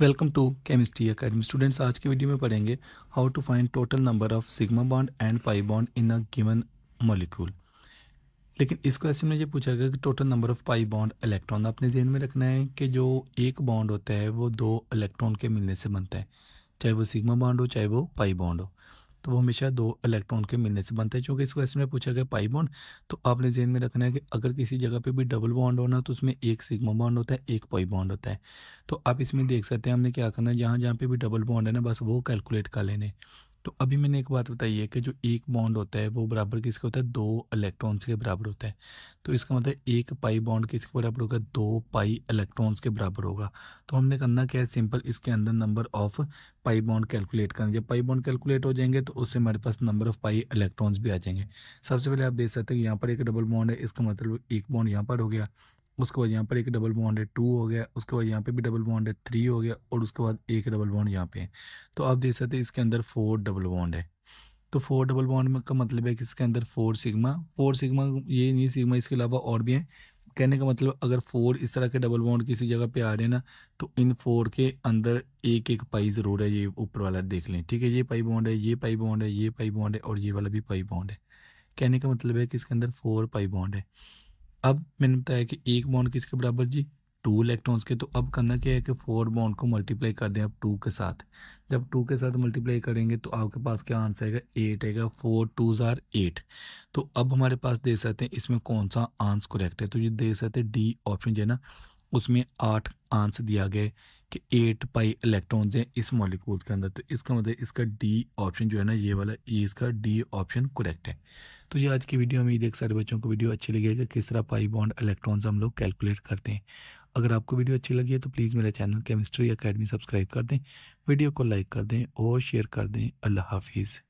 welcome to chemistry academy students आज के video में पढ़ेंगे how to find total number of sigma bond and pi bond in a given molecule लेकिन इस question में ये पूछा गया कि total number of pi bond electron अपने जहन में रखना है कि जो एक बॉन्ड होता है वो दो इलेक्ट्रॉन के मिलने से बनता है चाहे वो सिग्मा बॉन्ड हो चाहे वो पाई बॉन्ड हो तो वो हमेशा दो इलेक्ट्रॉन के मिलने से बनता है चूँकि इस क्वेश्चन में पूछा गया पाई बॉन्ड तो आपने जेन में रखना है कि अगर किसी जगह पे भी डबल बॉन्ड होना तो उसमें एक सिग्मा बॉन्ड होता है एक पाई बॉन्ड होता है तो आप इसमें देख सकते हैं हमने क्या करना है जहाँ जहाँ पे भी डबल बॉन्ड है ना बस वो कैलकुलेट कर लेने तो अभी मैंने एक बात बताई है कि जो एक बॉन्ड होता है वो बराबर किसके होता है दो इलेक्ट्रॉन्स के बराबर होता है तो इसका मतलब एक पाई बॉन्ड किसके बराबर होगा दो पाई इलेक्ट्रॉन्स के बराबर होगा तो हमने करना क्या है सिंपल इसके अंदर number of pi bond calculate करना जब पाई बॉन्ड कैलकुलेट हो जाएंगे तो उससे हमारे पास नंबर ऑफ पाई इलेक्ट्रॉन्स भी आ जाएंगे सबसे पहले आप देख सकते हैं यहाँ पर एक डबल बॉन्ड है इसका मतलब एक बॉन्ड यहाँ पर हो गया उसके बाद यहाँ पर एक डबल बॉन्ड है टू हो गया उसके बाद यहाँ पे भी डबल बॉन्ड है थ्री हो गया और उसके बाद एक डबल बॉन्ड यहाँ पे है तो आप देख सकते हैं इसके अंदर फोर डबल बॉन्ड है तो फोर डबल बॉन्ड का मतलब है कि इसके अंदर फोर सिग्मा फोर सिग्मा ये नहीं सिग्मा इसके अलावा और भी हैं कहने का मतलब अगर फोर इस तरह के डबल बॉन्ड किसी जगह पे आ रहे हैं ना तो इन फोर के अंदर एक एक पाई ज़रूर है ये ऊपर वाला देख लें ठीक है ये पाई बॉन्ड है ये पाई बॉन्ड है ये पाई बॉन्ड है और ये वाला भी पाई बॉन्ड है कहने का मतलब है कि इसके अंदर फोर पाई बॉन्ड है अब मैंने बताया कि एक बॉन्ड किसके बराबर जी टू इलेक्ट्रॉन्स के तो अब करना क्या है कि फोर बॉन्ड को मल्टीप्लाई कर दें आप टू के साथ जब टू के साथ मल्टीप्लाई करेंगे तो आपके पास क्या आंसर आएगा एट आएगा फोर टू ज़ार एट तो अब हमारे पास दे सकते हैं इसमें कौन सा आंसर करेक्ट है तो ये दे सकते हैं डी ऑप्शन जो है ना उसमें आठ आंसर दिया गया कि एट पाई इलेक्ट्रॉन्स हैं इस मॉलिक्यूल के अंदर तो इसका मतलब इसका डी ऑप्शन जो है ना ये वाला ये इसका डी ऑप्शन करेक्ट है तो ये आज की वीडियो में देख सारे बच्चों को वीडियो अच्छी लगी कि किस तरह पाई बॉन्ड इलेक्ट्रॉन्स हम लोग कैलकुलेट करते हैं अगर आपको वीडियो अच्छी लगी है तो प्लीज़ मेरे चैनल केमिस्ट्री अकेडमी सब्सक्राइब कर दें वीडियो को लाइक कर दें और शेयर कर दें अल्लाह हाफिज़